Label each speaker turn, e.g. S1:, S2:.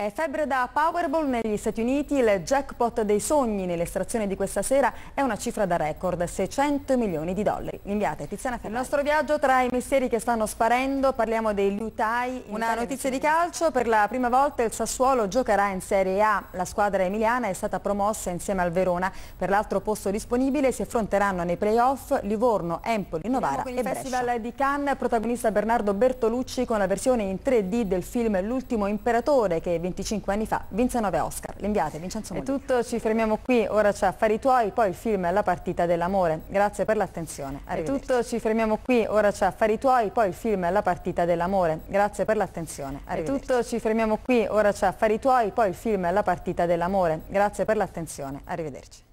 S1: È febbre da Powerball negli Stati Uniti, il jackpot dei sogni nell'estrazione di questa sera è una cifra da record, 600 milioni di dollari. Inviate Tiziana Ferrari. Il nostro viaggio tra i misteri che stanno sparendo, parliamo dei Lutai. Una notizia di calcio, per la prima volta il Sassuolo giocherà in Serie A. La squadra emiliana è stata promossa insieme al Verona. Per l'altro posto disponibile si affronteranno nei playoff Livorno, Empoli, Novara e Brescia. Festival di Cannes, protagonista Bernardo Bertolucci con la versione in 3D del film L'ultimo imperatore che vince 25 anni fa vinse 9 Oscar. L'inviate Vincenzo Molina. È tutto, ci fermiamo qui, ora c'è Affari tuoi, poi il film La partita dell'amore. Grazie per l'attenzione. È tutto, ci fermiamo qui, ora c'è Affari tuoi, poi il film La partita dell'amore. Grazie per l'attenzione. È tutto, ci fermiamo qui, ora c'è Affari tuoi, poi il film La partita dell'amore. Grazie per l'attenzione. Arrivederci.